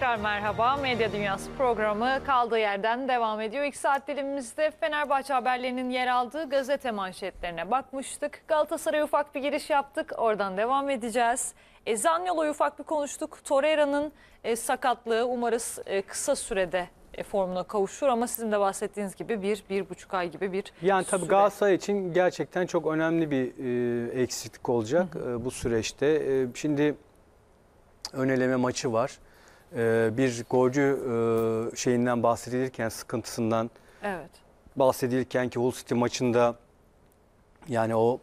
Tekrar merhaba. Medya Dünyası programı kaldığı yerden devam ediyor. İlk saat dilimimizde Fenerbahçe haberlerinin yer aldığı gazete manşetlerine bakmıştık. Galatasaray'a ufak bir giriş yaptık. Oradan devam edeceğiz. E, Zanyolo'yu ufak bir konuştuk. Torreira'nın e, sakatlığı umarız e, kısa sürede e, formuna kavuşur ama sizin de bahsettiğiniz gibi bir, bir buçuk ay gibi bir Yani tabii Galatasaray için gerçekten çok önemli bir e, eksiklik olacak hı hı. E, bu süreçte. E, şimdi öneleme maçı var. Ee, bir golcü e, şeyinden bahsedilirken, sıkıntısından evet. bahsedilirken ki Hull City maçında yani o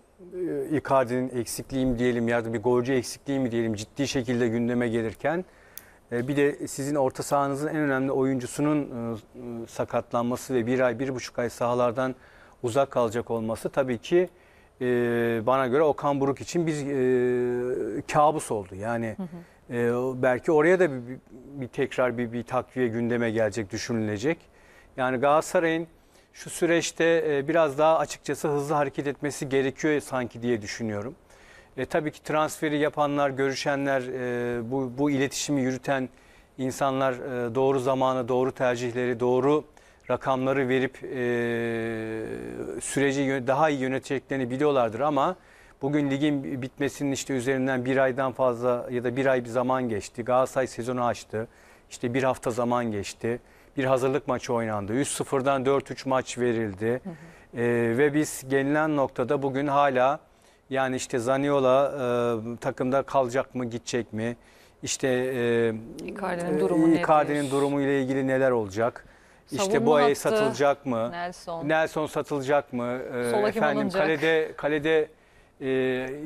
e, Icardi'nin eksikliği mi diyelim ya da bir golcü eksikliği mi diyelim ciddi şekilde gündeme gelirken e, bir de sizin orta sahanızın en önemli oyuncusunun e, sakatlanması ve bir ay, bir buçuk ay sahalardan uzak kalacak olması tabii ki bana göre Okan Buruk için bir kabus oldu. Yani hı hı e, belki oraya da bir, bir, bir tekrar bir, bir takviye gündeme gelecek, düşünülecek. Yani Galatasaray'ın şu süreçte e, biraz daha açıkçası hızlı hareket etmesi gerekiyor sanki diye düşünüyorum. E, tabii ki transferi yapanlar, görüşenler, e, bu, bu iletişimi yürüten insanlar e, doğru zamanı, doğru tercihleri, doğru rakamları verip e, süreci daha iyi yöneteceklerini biliyorlardır ama Bugün ligin bitmesinin işte üzerinden bir aydan fazla ya da bir ay bir zaman geçti. Galatasaray sezonu açtı. İşte bir hafta zaman geçti. Bir hazırlık maçı oynandı. 3-0'dan 4-3 maç verildi. Hı hı. Ee, ve biz gelinen noktada bugün hala yani işte Zaniola e, takımda kalacak mı gidecek mi? İşte e, Icardi'nin e, durumu, Icardi durumu ile ilgili neler olacak? İşte bu ay satılacak mı? Nelson. Nelson satılacak mı? Ee, efendim olunacak. kalede kalede e,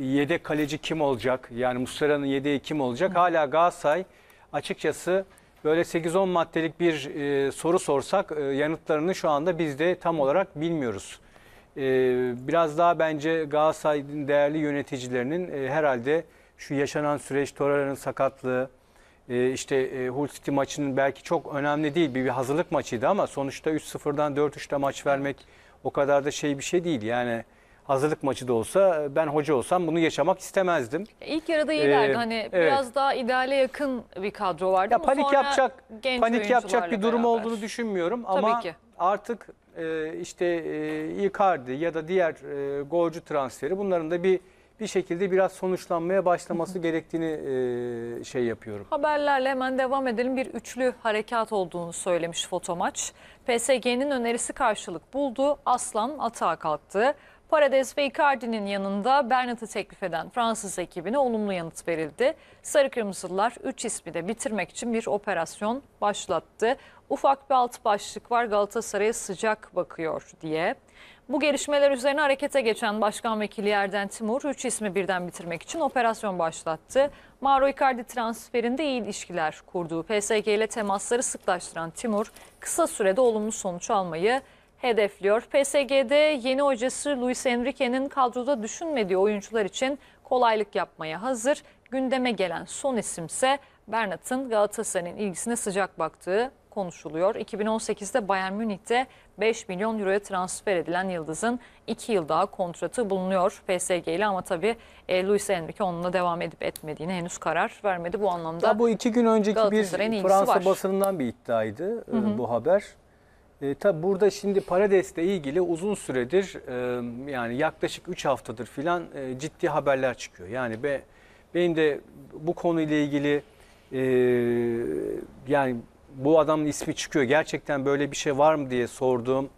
yedek kaleci kim olacak? Yani Muslera'nın yedeği kim olacak? Hala Galatasaray açıkçası böyle 8-10 maddelik bir e, soru sorsak e, yanıtlarını şu anda biz de tam olarak bilmiyoruz. E, biraz daha bence Galatasaray'ın değerli yöneticilerinin e, herhalde şu yaşanan süreç, Torreira'nın sakatlığı, e, işte e, Hull City maçının belki çok önemli değil bir, bir hazırlık maçıydı ama sonuçta 3-0'dan 4-3'te maç vermek o kadar da şey bir şey değil. Yani hazırlık maçı da olsa e, ben hoca olsam bunu yaşamak istemezdim. İlk yarıda iyilerdi. Ee, hani evet. biraz daha ideale yakın bir kadro vardı. Ya ama panik yapacak panik yapacak bir durum beraber. olduğunu düşünmüyorum Tabii ama ki. artık e, işte e, Icardi ya da diğer e, golcü transferi bunların da bir bir şekilde biraz sonuçlanmaya başlaması gerektiğini e, şey yapıyorum. Haberlerle hemen devam edelim. Bir üçlü harekat olduğunu söylemiş fotomaç. PSG'nin önerisi karşılık buldu. Aslan atağa kalktı. Parades ve Icardi'nin yanında Bernat'ı teklif eden Fransız ekibine olumlu yanıt verildi. Sarı Kırmızılar 3 ismi de bitirmek için bir operasyon başlattı. Ufak bir alt başlık var Galatasaray'a sıcak bakıyor diye. Bu gelişmeler üzerine harekete geçen Başkan Vekili Erden Timur 3 ismi birden bitirmek için operasyon başlattı. Mauro Icardi transferinde iyi ilişkiler kurduğu PSG ile temasları sıklaştıran Timur kısa sürede olumlu sonuç almayı hedefliyor. PSG'de yeni hocası Luis Enrique'nin kadroda düşünmediği oyuncular için kolaylık yapmaya hazır. Gündeme gelen son isimse Bernat'ın Galatasaray'ın ilgisine sıcak baktığı konuşuluyor. 2018'de Bayern Münih'te 5 milyon euroya transfer edilen Yıldız'ın 2 yıl daha kontratı bulunuyor PSG ile ama tabii e, Luis Enrique onunla devam edip etmediğini henüz karar vermedi. Bu anlamda ya Bu iki gün önceki bir Fransa var. basınından bir iddiaydı hı hı. E, bu haber. E, tabi burada şimdi Parades'le ilgili uzun süredir e, yani yaklaşık 3 haftadır filan e, ciddi haberler çıkıyor. Yani be, benim de bu konuyla ilgili e, yani bu adamın ismi çıkıyor. Gerçekten böyle bir şey var mı diye sorduğum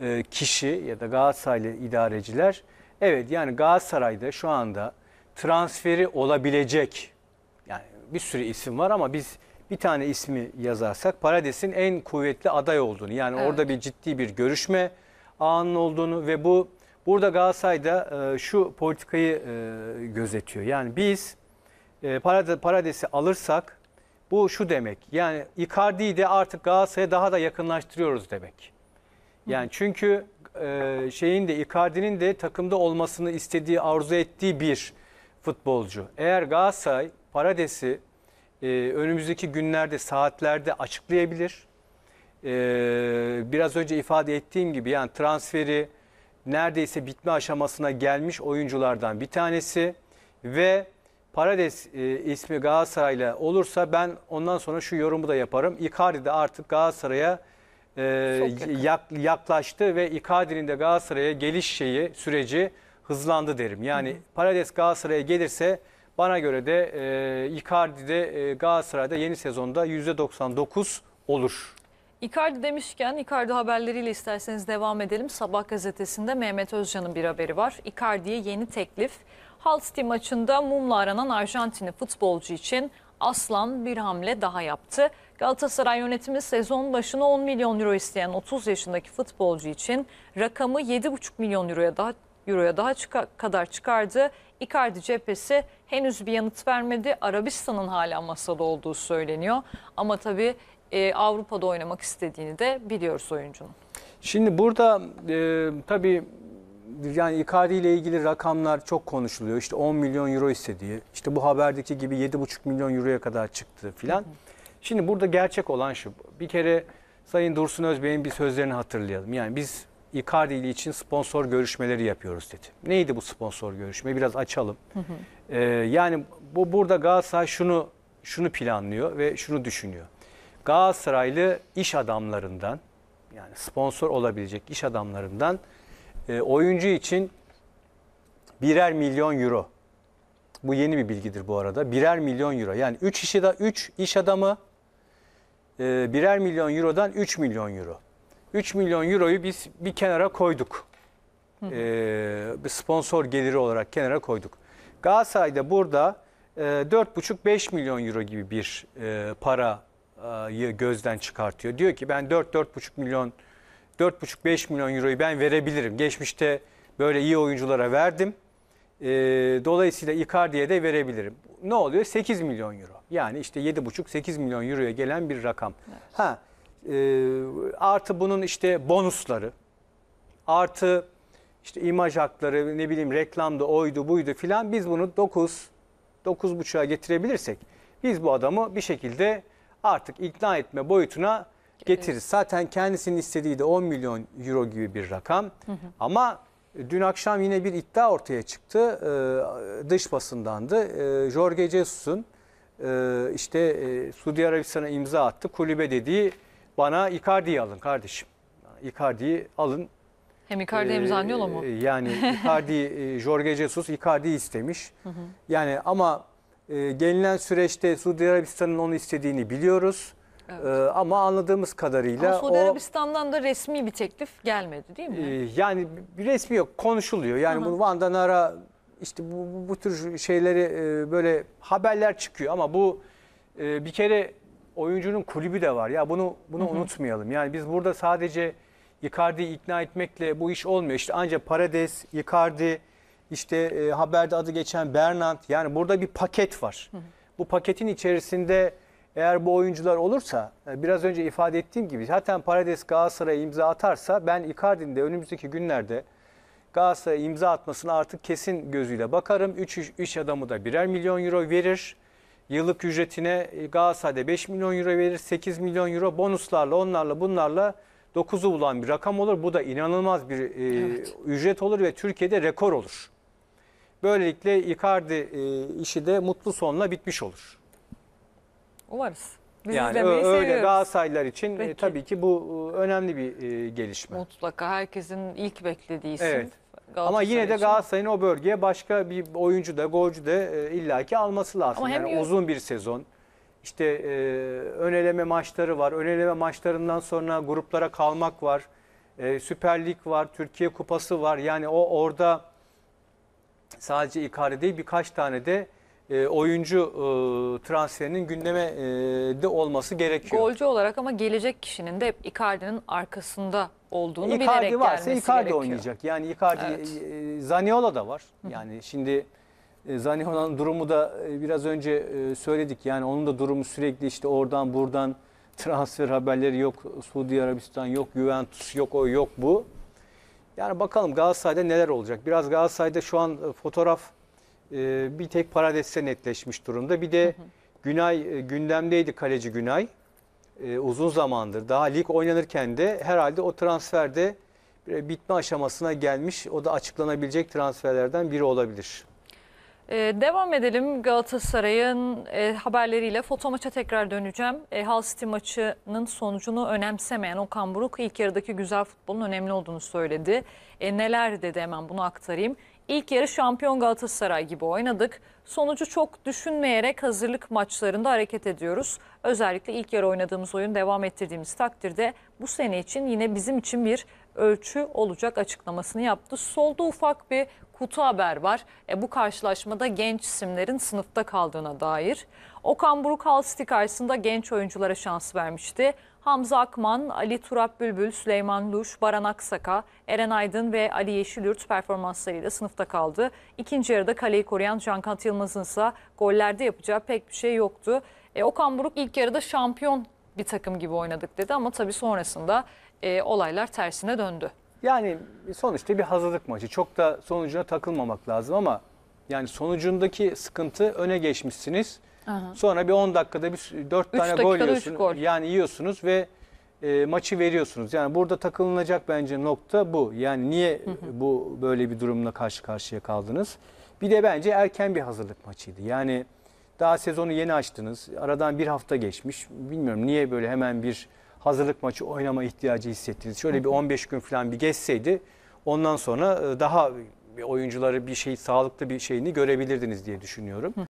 e, kişi ya da Galatasaraylı idareciler. Evet yani Galatasaray'da şu anda transferi olabilecek yani bir sürü isim var ama biz bir tane ismi yazarsak Parades'in en kuvvetli aday olduğunu yani evet. orada bir ciddi bir görüşme ağının olduğunu ve bu burada Galatasaray'da e, şu politikayı e, gözetiyor. Yani biz e, Parades'i alırsak bu şu demek yani Icardi'yi de artık Galatasaray'a daha da yakınlaştırıyoruz demek. Yani çünkü e, şeyin de Icardi'nin de takımda olmasını istediği, arzu ettiği bir futbolcu. Eğer Galatasaray Parades'i e, önümüzdeki günlerde, saatlerde açıklayabilir. E, biraz önce ifade ettiğim gibi yani transferi neredeyse bitme aşamasına gelmiş oyunculardan bir tanesi ve Parades e, ismi Galatasaray'la olursa ben ondan sonra şu yorumu da yaparım. Icardi de artık Galatasaray'a e, yak, yaklaştı ve Icardi'nin de Galatasaray'a geliş şeyi süreci hızlandı derim. Yani hı hı. Parades Galatasaray'a gelirse bana göre de e, Icardi'de e, Galatasaray'da yeni sezonda %99 olur. Icardi demişken Icardi haberleriyle isterseniz devam edelim. Sabah gazetesinde Mehmet Özcan'ın bir haberi var. Icardi'ye yeni teklif. Hull City maçında mumla aranan Arjantinli futbolcu için Aslan bir hamle daha yaptı. Galatasaray yönetimi sezon başına 10 milyon euro isteyen 30 yaşındaki futbolcu için rakamı 7,5 milyon euroya daha euroya daha çık kadar çıkardı. Icardi cephesi henüz bir yanıt vermedi. Arabistan'ın hala masada olduğu söyleniyor. Ama tabii e, Avrupa'da oynamak istediğini de biliyoruz oyuncunun. Şimdi burada e, tabii yani Icardi ile ilgili rakamlar çok konuşuluyor. İşte 10 milyon euro istediği, işte bu haberdeki gibi 7,5 milyon euroya kadar çıktı filan. Şimdi burada gerçek olan şu. Bir kere Sayın Dursun Özbey'in bir sözlerini hatırlayalım. Yani biz Icardi ile için sponsor görüşmeleri yapıyoruz dedi. Neydi bu sponsor görüşme? Biraz açalım. Hı hı. Ee, yani bu burada Galatasaray şunu şunu planlıyor ve şunu düşünüyor. Galatasaraylı iş adamlarından yani sponsor olabilecek iş adamlarından e, oyuncu için birer milyon euro. Bu yeni bir bilgidir bu arada. Birer milyon euro. Yani 3 de üç iş adamı e, birer milyon eurodan 3 milyon euro. 3 milyon euroyu biz bir kenara koyduk. Hı hı. Ee, bir sponsor geliri olarak kenara koyduk. Galatasaray'da burada e, 4,5-5 milyon euro gibi bir e, parayı gözden çıkartıyor. Diyor ki ben 4-4,5 milyon 4,5-5 milyon euroyu ben verebilirim. Geçmişte böyle iyi oyunculara verdim. E, dolayısıyla Icardi'ye de verebilirim. Ne oluyor? 8 milyon euro. Yani işte 7,5-8 milyon euroya gelen bir rakam. Evet. Ha ee, artı bunun işte bonusları, artı işte imaj hakları, ne bileyim reklamda oydu buydu filan biz bunu 9, 9.5'a getirebilirsek biz bu adamı bir şekilde artık ikna etme boyutuna getirir. Evet. Zaten kendisinin istediği de 10 milyon euro gibi bir rakam. Hı hı. Ama e, dün akşam yine bir iddia ortaya çıktı. E, dış basındandı. E, Jorge Jesus'un işte e, Suudi Arabistan'a imza attı. Kulübe dediği bana Icardi'yi alın kardeşim. Icardi'yi alın. Hem ee, e, Icardi hem Zanyola mu? Yani Icardi, Jorge Jesus Icardi istemiş. Hı hı. Yani ama e, gelinen süreçte Suudi Arabistan'ın onu istediğini biliyoruz. Evet. Ee, ama anladığımız kadarıyla ama Suudi o, da resmi bir teklif gelmedi değil mi? E, yani bir resmi yok konuşuluyor. Yani Hı-hı. bu Van Danara işte bu, bu, bu tür şeyleri e, böyle haberler çıkıyor ama bu e, bir kere oyuncunun kulübü de var. Ya bunu bunu Hı-hı. unutmayalım. Yani biz burada sadece Icardi ikna etmekle bu iş olmuyor. İşte ancak Parades, Icardi, işte e, haberde adı geçen Bernard yani burada bir paket var. Hı-hı. Bu paketin içerisinde eğer bu oyuncular olursa e, biraz önce ifade ettiğim gibi zaten Paredes Galatasaray'a imza atarsa ben Icardi'nin de önümüzdeki günlerde Galatasaray'a imza atmasını artık kesin gözüyle bakarım. 3 iş adamı da birer milyon euro verir. Yıllık ücretine e, Galatasaray'da 5 milyon euro verir. 8 milyon euro bonuslarla onlarla bunlarla 9'u bulan bir rakam olur. Bu da inanılmaz bir e, evet. ücret olur ve Türkiye'de rekor olur. Böylelikle Icardi e, işi de mutlu sonla bitmiş olur. Umarız. Biz yani öyle seviyoruz. Galatasaraylılar için e, tabii ki bu e, önemli bir e, gelişme. Mutlaka herkesin ilk beklediği isim. Evet. Ama yine de Galatasaray'ın o bölgeye başka bir oyuncu da golcü de e, illaki alması lazım. Ama yani uzun bir sezon. İşte e, öneleme maçları var. Öneleme maçlarından sonra gruplara kalmak var. E, Süper Lig var, Türkiye Kupası var. Yani o orada sadece Icardi değil birkaç tane de e, oyuncu e, transferinin gündeme e, de olması gerekiyor. Golcü olarak ama gelecek kişinin de hep Icardi'nin arkasında olduğunu Icardi bilerek varsa gelmesi Icardi gerekiyor. oynayacak. Yani Icardi evet. Zaniola da var. Yani şimdi Zaniola'nın durumu da biraz önce söyledik. Yani onun da durumu sürekli işte oradan buradan transfer haberleri yok. Suudi Arabistan yok, Juventus yok, o yok bu. Yani bakalım Galatasaray'da neler olacak. Biraz Galatasaray'da şu an fotoğraf e, bir tek Parades'te netleşmiş durumda. Bir de hı hı. Günay e, gündemdeydi kaleci Günay. E, uzun zamandır daha lig oynanırken de herhalde o transferde bitme aşamasına gelmiş. O da açıklanabilecek transferlerden biri olabilir. Ee, devam edelim Galatasaray'ın e, haberleriyle. Foto maça tekrar döneceğim. E, Hull City maçının sonucunu önemsemeyen Okan Buruk ilk yarıdaki güzel futbolun önemli olduğunu söyledi. E, neler dedi hemen bunu aktarayım. İlk yarı şampiyon Galatasaray gibi oynadık. Sonucu çok düşünmeyerek hazırlık maçlarında hareket ediyoruz. Özellikle ilk yarı oynadığımız oyun devam ettirdiğimiz takdirde bu sene için yine bizim için bir ölçü olacak açıklamasını yaptı. Solda ufak bir kutu haber var. E, bu karşılaşmada genç isimlerin sınıfta kaldığına dair. Okan Buruk Hal City karşısında genç oyunculara şans vermişti. Hamza Akman, Ali Turap Bülbül, Süleyman Luş, Baran Aksaka, Eren Aydın ve Ali Yeşilürt performanslarıyla sınıfta kaldı. İkinci yarıda kaleyi koruyan Cankat Yılmaz'ın ise gollerde yapacağı pek bir şey yoktu. E, Okan Buruk ilk yarıda şampiyon bir takım gibi oynadık dedi ama tabii sonrasında e, olaylar tersine döndü. Yani sonuçta bir hazırlık maçı. Çok da sonucuna takılmamak lazım ama yani sonucundaki sıkıntı öne geçmişsiniz. Aha. Sonra bir 10 dakikada bir 4 tane gol yiyorsunuz. Yani yiyorsunuz ve e, maçı veriyorsunuz. Yani burada takılınacak bence nokta bu. Yani niye hı hı. bu böyle bir durumla karşı karşıya kaldınız? Bir de bence erken bir hazırlık maçıydı. Yani daha sezonu yeni açtınız. Aradan bir hafta geçmiş. Bilmiyorum niye böyle hemen bir hazırlık maçı oynama ihtiyacı hissettiniz. Şöyle hı hı. bir 15 gün falan bir geçseydi ondan sonra e, daha oyuncuları bir şey sağlıklı bir şeyini görebilirdiniz diye düşünüyorum. Hı.